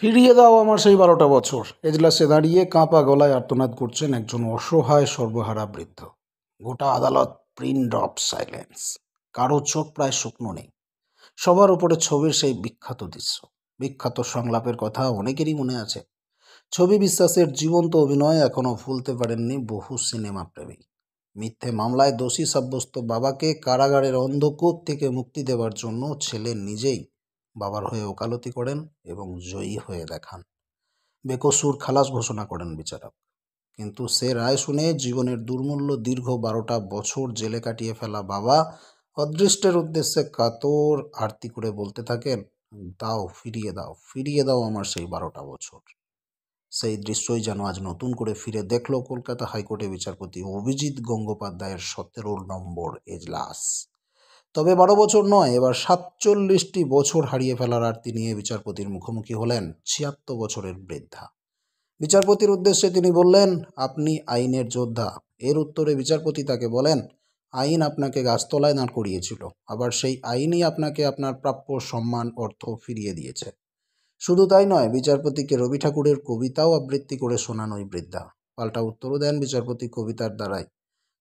ফিরিয়ে দাও আমার সেই বারোটা বছর এজলাসে দাঁড়িয়ে কাঁপা গলায় আর্তনাদ করছেন একজন অসহায় সর্বহারা বৃদ্ধ গোটা আদালত প্রিন্ট অফ সাইলেন্স কারো চোখ প্রায় শুকনো নেই সবার উপরে ছবির সেই বিখ্যাত দৃশ্য বিখ্যাত সংলাপের কথা অনেকেরই মনে আছে ছবি বিশ্বাসের জীবন্ত অভিনয় এখনও ভুলতে পারেননি বহু সিনেমা প্রেমী মিথ্যে মামলায় দোষী সাব্যস্ত বাবাকে কারাগারের অন্ধকূপ থেকে মুক্তি দেওয়ার জন্য ছেলে নিজেই বাবার হয়ে ওকালতি করেন এবং জয়ী হয়ে দেখান বেকসুর খালাস ঘোষণা করেন বিচারক কিন্তু সে রায় শুনে জীবনের দুর্মূল্য দীর্ঘ বারোটা বছর জেলে কাটিয়ে ফেলা বাবা অদৃষ্টের উদ্দেশ্যে কাতর আরতি করে বলতে থাকেন দাও ফিরিয়ে দাও ফিরিয়ে দাও আমার সেই বারোটা বছর সেই দৃশ্যই যেন আজ নতুন করে ফিরে দেখল কলকাতা হাইকোর্টে বিচারপতি অভিজিৎ গঙ্গোপাধ্যায়ের সতেরো নম্বর এজলাস তবে বারো বছর নয় এবার সাতচল্লিশটি বছর হারিয়ে ফেলার আর্তি নিয়ে বিচারপতির মুখোমুখি হলেন ছিয়াত্তর বছরের বৃদ্ধা বিচারপতির উদ্দেশ্যে তিনি বললেন আপনি আইনের যোদ্ধা এর উত্তরে বিচারপতি তাকে বলেন আইন আপনাকে গাছতলায় দাঁড় করিয়েছিল আবার সেই আইনই আপনাকে আপনার প্রাপ্য সম্মান অর্থ ফিরিয়ে দিয়েছে শুধু তাই নয় বিচারপতিকে রবি ঠাকুরের কবিতাও আবৃত্তি করে শোনান ওই বৃদ্ধা পাল্টা উত্তরও দেন বিচারপতি কবিতার দ্বারাই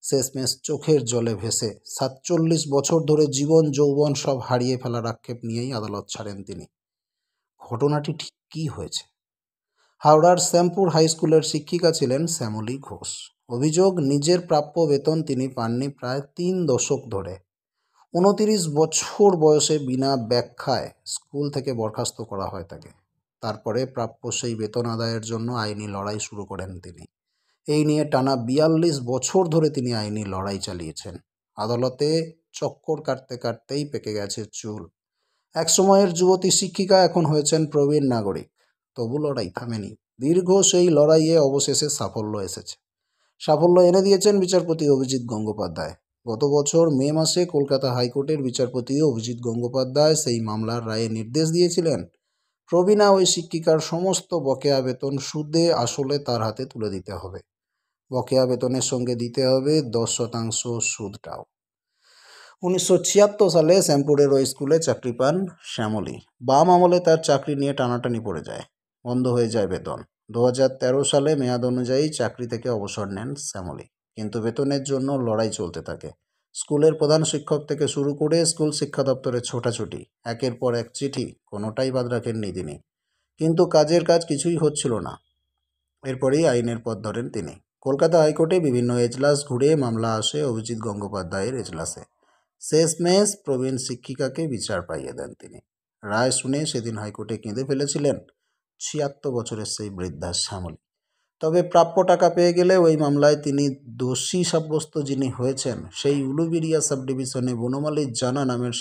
শেষমেশ চোখের জলে ভেসে সাতচল্লিশ বছর ধরে জীবন যৌবন সব হারিয়ে ফেলার আক্ষেপ নিয়েই আদালত ছাড়েন তিনি ঘটনাটি ঠিক কী হয়েছে হাওড়ার শ্যামপুর হাইস্কুলের শিক্ষিকা ছিলেন শ্যামলী ঘোষ অভিযোগ নিজের প্রাপ্য বেতন তিনি পাননি প্রায় তিন দশক ধরে উনতিরিশ বছর বয়সে বিনা ব্যাখ্যায় স্কুল থেকে বরখাস্ত করা হয় তাকে তারপরে প্রাপ্য সেই বেতন আদায়ের জন্য আইনি লড়াই শুরু করেন তিনি এই নিয়ে টানা বিয়াল্লিশ বছর ধরে তিনি আইনি লড়াই চালিয়েছেন আদালতে চক্কর কাটতে কাটতেই পেকে গেছে চুল এক সময়ের যুবতী শিক্ষিকা এখন হয়েছেন প্রবীণ নাগরিক তবু লড়াই থামেনি দীর্ঘ সেই লড়াইয়ে অবশেষে সাফল্য এসেছে সাফল্য এনে দিয়েছেন বিচারপতি অভিজিৎ গঙ্গোপাধ্যায় গত বছর মে মাসে কলকাতা হাইকোর্টের বিচারপতি অভিজিৎ গঙ্গোপাধ্যায় সেই মামলার রায়ে নির্দেশ দিয়েছিলেন প্রবীণা ওই শিক্ষিকার সমস্ত বকেয়া বেতন সুদে আসলে তার হাতে তুলে দিতে হবে বকেয়া বেতনের সঙ্গে দিতে হবে দশ শতাংশ সুদটাও উনিশশো ছিয়াত্তর সালে শ্যামপুরের ওই স্কুলে চাকরি পান শ্যামলী বাম আমলে তার চাকরি নিয়ে টানাটানি পড়ে যায় বন্ধ হয়ে যায় বেতন দু সালে মেয়াদ অনুযায়ী চাকরি থেকে অবসর নেন শ্যামলী কিন্তু বেতনের জন্য লড়াই চলতে থাকে স্কুলের প্রধান শিক্ষক থেকে শুরু করে স্কুল শিক্ষা দপ্তরে ছোটাছুটি একের পর এক চিঠি কোনোটাই বাদ রাখেননি তিনি কিন্তু কাজের কাজ কিছুই হচ্ছিল না এরপরেই আইনের পথ ধরেন তিনি কলকাতা হাইকোর্টে বিভিন্ন এজলাস ঘুরে মামলা আসে অভিজিৎ গঙ্গোপাধ্যায়ের এজলাসে শেষমেশ প্রবীণ শিক্ষিকাকে বিচার পাইয়ে দেন তিনি রায় শুনে সেদিন হাইকোর্টে কেঁদে ফেলেছিলেন ছিয়াত্তর বছরের সেই বৃদ্ধা শ্যামলী তবে প্রাপ্য টাকা পেয়ে গেলে ওই মামলায় তিনি দোষী সাব্যস্ত যিনি হয়েছেন সেই উলুবিরিয়া সাবডিভিশনে বনমালী জানা নামের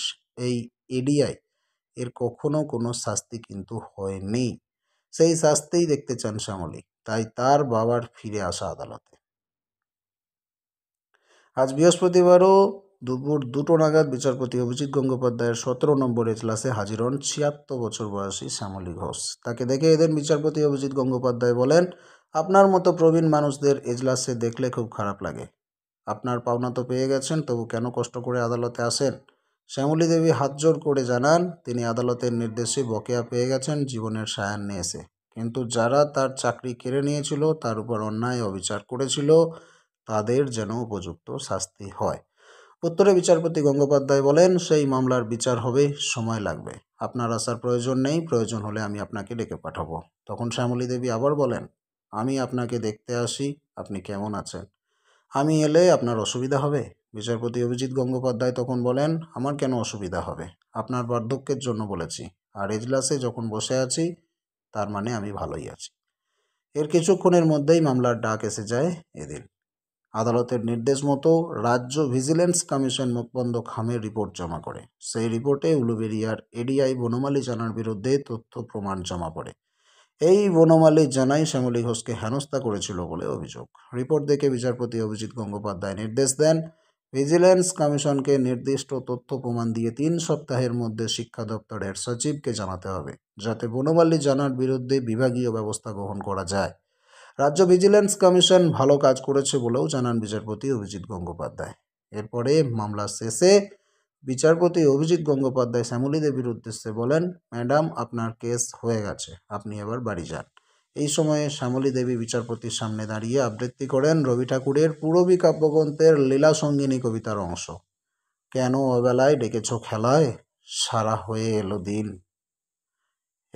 এই এডিআই এর কখনো কোনো শাস্তি কিন্তু হয়নি সেই শাস্তিই দেখতে চান শ্যামলী তাই তার বাবার ফিরে আসা আদালতে আজ বৃহস্পতিবারও দুপুর দুটো নাগাদ বিচারপতি অভিজিৎ গঙ্গোপাধ্যায়ের সতেরো নম্বর এজলাসে হাজির হন ছিয়াত্তর বছর বয়সী শ্যামলী ঘোষ তাকে দেখে এদের বিচারপতি অভিজিৎ গঙ্গোপাধ্যায় বলেন আপনার মতো প্রবীণ মানুষদের এজলাসে দেখলে খুব খারাপ লাগে আপনার পাওনা তো পেয়ে গেছেন তবু কেন কষ্ট করে আদালতে আসেন শ্যামলী দেবী হাতজোর করে জানান তিনি আদালতের নির্দেশে বকেয়া পেয়ে গেছেন জীবনের সায়ান নিয়েছে কিন্তু যারা তার চাকরি কেড়ে নিয়েছিল তার উপর অন্যায় অবিচার করেছিল তাদের যেন উপযুক্ত শাস্তি হয় উত্তরে বিচারপতি গঙ্গোপাধ্যায় বলেন সেই মামলার বিচার হবে সময় লাগবে আপনার আসার প্রয়োজন নেই প্রয়োজন হলে আমি আপনাকে ডেকে পাঠাবো তখন শ্যামলী দেবী আবার বলেন আমি আপনাকে দেখতে আসি আপনি কেমন আছেন আমি এলে আপনার অসুবিধা হবে বিচারপতি অভিজিৎ গঙ্গোপাধ্যায় তখন বলেন আমার কেন অসুবিধা হবে আপনার বার্ধক্যের জন্য বলেছি আর এজলাসে যখন বসে আছি তার মানে আমি ভালোই আছি এর কিছুক্ষণের মধ্যেই মামলার ডাক এসে যায় এদিন আদালতের নির্দেশ মতো রাজ্য ভিজিলেন্স কমিশন মুখবন্ধ খামের রিপোর্ট জমা করে সেই রিপোর্টে উলুবেরিয়ার এডিআই বনমালী জানার বিরুদ্ধে তথ্য প্রমাণ জমা পড়ে এই বনমালী জানাই শ্যামলী ঘোষকে হেনস্থা করেছিল বলে অভিযোগ রিপোর্ট দেখে বিচারপতি অভিজিৎ গঙ্গোপাধ্যায় নির্দেশ দেন ভিজিলেন্স কমিশনকে নির্দিষ্ট তথ্য প্রমাণ দিয়ে তিন সপ্তাহের মধ্যে শিক্ষা দপ্তরের সচিবকে জানাতে হবে যাতে বনমাল্লী জানার বিরুদ্ধে বিভাগীয় ব্যবস্থা গ্রহণ করা যায় রাজ্য ভিজিলেন্স কমিশন ভালো কাজ করেছে বলেও জানান বিচারপতি অভিজিৎ গঙ্গোপাধ্যায় এরপরে মামলা শেষে বিচারপতি অভিজিৎ গঙ্গোপাধ্যায় শ্যামলীদের বিরুদ্ধে বলেন ম্যাডাম আপনার কেস হয়ে গেছে আপনি এবার বাড়ি যান এই সময়ে শ্যামলী দেবী বিচারপতির সামনে দাঁড়িয়ে আবৃত্তি করেন রবি ঠাকুরের পুরবী কাব্যগ্রন্থের লীলা সঙ্গিনী কবিতার অংশ কেন অবেলায় ডেকেছ খেলায় সারা হয়ে এলো দিল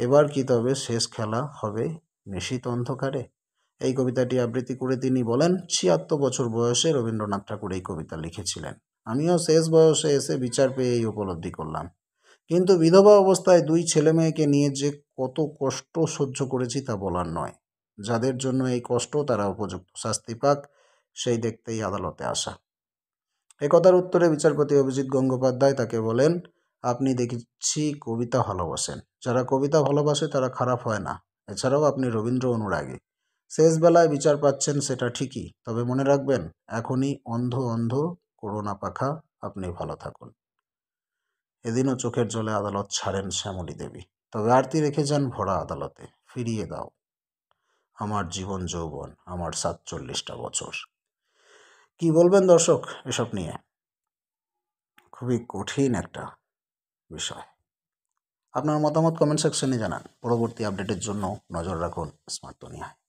এবার কি তবে শেষ খেলা হবে নিশীত অন্ধকারে এই কবিতাটি আবৃত্তি করে তিনি বলেন ছিয়াত্তর বছর বয়সে রবীন্দ্রনাথ ঠাকুর এই কবিতা লিখেছিলেন আমিও শেষ বয়সে এসে বিচার পেয়ে এই উপলব্ধি করলাম কিন্তু বিধবা অবস্থায় দুই ছেলে মেয়েকে নিয়ে যে কত কষ্ট সহ্য করেছি তা বলার নয় যাদের জন্য এই কষ্ট তারা উপযুক্ত শাস্তি পাক সেই দেখতেই আদালতে আসা একথার উত্তরে বিচারপতি অভিজিৎ গঙ্গোপাধ্যায় তাকে বলেন আপনি দেখছি কবিতা ভালোবাসেন যারা কবিতা ভালোবাসে তারা খারাপ হয় না এছাড়াও আপনি রবীন্দ্র অনুরাগী শেষবেলায় বিচার পাচ্ছেন সেটা ঠিকই তবে মনে রাখবেন এখনই অন্ধ অন্ধ করোনা পাখা আপনি ভালো থাকুন এদিনও চোখের জলে আদালত ছাড়েন শ্যামলী দেবী তবে আরতি রেখে যান ভরা আদালতে ফিরিয়ে দাও আমার জীবন যৌবন আমার সাতচল্লিশটা বছর কি বলবেন দর্শক এসব নিয়ে খুবই কঠিন একটা বিষয় আপনার মতামত কমেন্ট সেকশনে জানান পরবর্তী আপডেটের জন্য নজর রাখুন স্মার্ট দুনিয়ায়